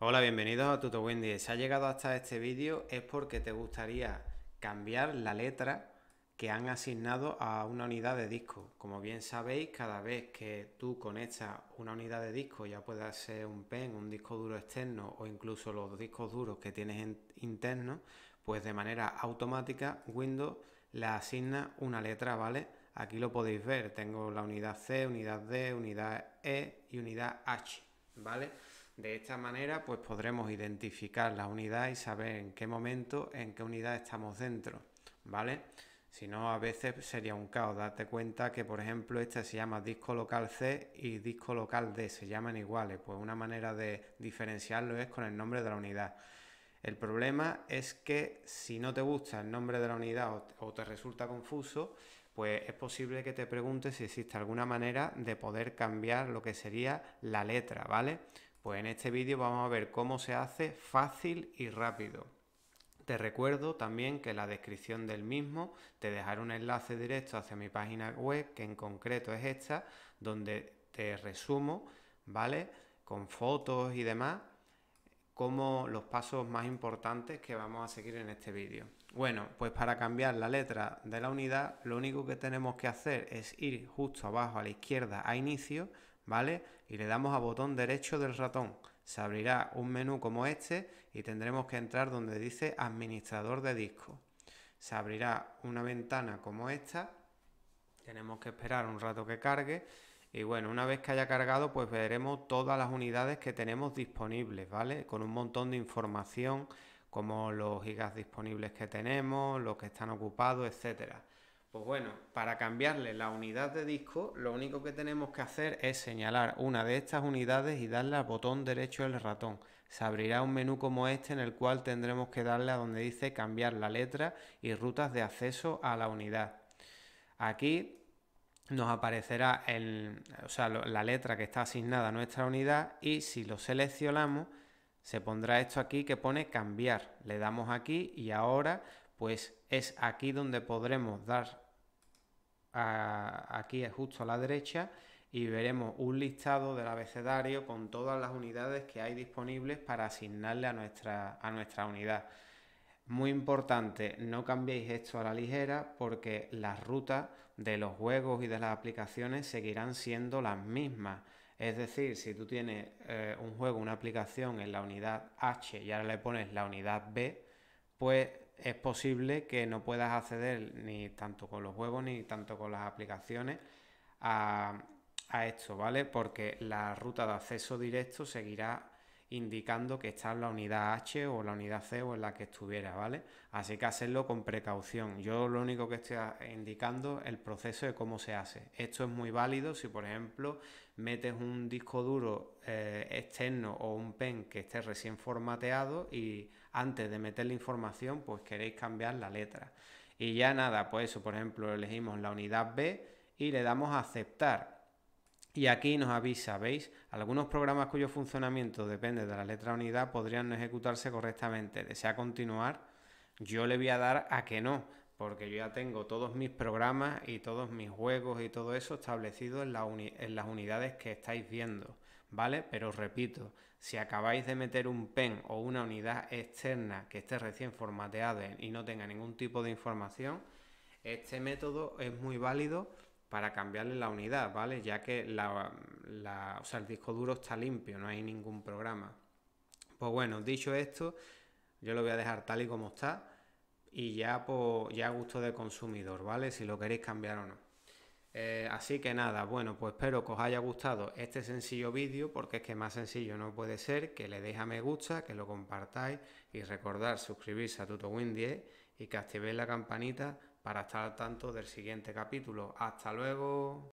Hola, bienvenidos a tuto windy Si has llegado hasta este vídeo es porque te gustaría cambiar la letra que han asignado a una unidad de disco. Como bien sabéis, cada vez que tú conectas una unidad de disco, ya puede ser un pen, un disco duro externo o incluso los discos duros que tienes internos, pues de manera automática Windows le asigna una letra, ¿vale? Aquí lo podéis ver, tengo la unidad C, unidad D, unidad E y unidad H, ¿vale? De esta manera, pues podremos identificar la unidad y saber en qué momento, en qué unidad estamos dentro, ¿vale? Si no, a veces sería un caos. Date cuenta que, por ejemplo, este se llama disco local C y disco local D, se llaman iguales. Pues una manera de diferenciarlo es con el nombre de la unidad. El problema es que si no te gusta el nombre de la unidad o te resulta confuso, pues es posible que te preguntes si existe alguna manera de poder cambiar lo que sería la letra, ¿vale? Pues en este vídeo vamos a ver cómo se hace fácil y rápido. Te recuerdo también que en la descripción del mismo te dejaré un enlace directo hacia mi página web, que en concreto es esta, donde te resumo, ¿vale? Con fotos y demás, como los pasos más importantes que vamos a seguir en este vídeo. Bueno, pues para cambiar la letra de la unidad, lo único que tenemos que hacer es ir justo abajo a la izquierda a inicio, ¿vale? Y le damos a botón derecho del ratón. Se abrirá un menú como este y tendremos que entrar donde dice administrador de disco. Se abrirá una ventana como esta. Tenemos que esperar un rato que cargue. Y bueno, una vez que haya cargado, pues veremos todas las unidades que tenemos disponibles, ¿vale? Con un montón de información como los gigas disponibles que tenemos, los que están ocupados, etcétera. Pues bueno, para cambiarle la unidad de disco, lo único que tenemos que hacer es señalar una de estas unidades y darle al botón derecho del ratón. Se abrirá un menú como este en el cual tendremos que darle a donde dice cambiar la letra y rutas de acceso a la unidad. Aquí nos aparecerá la letra que está asignada a nuestra unidad y si lo seleccionamos se pondrá esto aquí que pone cambiar. Le damos aquí y ahora pues es aquí donde podremos dar a, aquí justo a la derecha y veremos un listado del abecedario con todas las unidades que hay disponibles para asignarle a nuestra, a nuestra unidad. Muy importante, no cambiéis esto a la ligera porque las rutas de los juegos y de las aplicaciones seguirán siendo las mismas. Es decir, si tú tienes eh, un juego, una aplicación en la unidad H y ahora le pones la unidad B, pues es posible que no puedas acceder ni tanto con los huevos ni tanto con las aplicaciones a, a esto, ¿vale? Porque la ruta de acceso directo seguirá indicando que está en la unidad H o la unidad C o en la que estuviera, ¿vale? Así que hacerlo con precaución. Yo lo único que estoy indicando el proceso de cómo se hace. Esto es muy válido si, por ejemplo, metes un disco duro eh, externo o un pen que esté recién formateado y antes de meter la información, pues queréis cambiar la letra. Y ya nada, pues eso, por ejemplo, elegimos la unidad B y le damos a aceptar y aquí nos avisa, ¿veis? Algunos programas cuyo funcionamiento depende de la letra unidad podrían no ejecutarse correctamente. ¿Desea continuar? Yo le voy a dar a que no, porque yo ya tengo todos mis programas y todos mis juegos y todo eso establecido en, en las unidades que estáis viendo, ¿vale? Pero os repito, si acabáis de meter un pen o una unidad externa que esté recién formateada y no tenga ningún tipo de información, este método es muy válido para cambiarle la unidad, ¿vale? Ya que la, el disco duro está limpio, no hay ningún programa. Pues bueno, dicho esto, yo lo voy a dejar tal y como está y ya, pues, ya a gusto de consumidor, ¿vale? Si lo queréis cambiar o no. Eh, así que nada, bueno, pues espero que os haya gustado este sencillo vídeo, porque es que más sencillo no puede ser, que le deis a me gusta, que lo compartáis y recordar suscribirse a TutoWin 10 y que activéis la campanita para estar al tanto del siguiente capítulo. Hasta luego.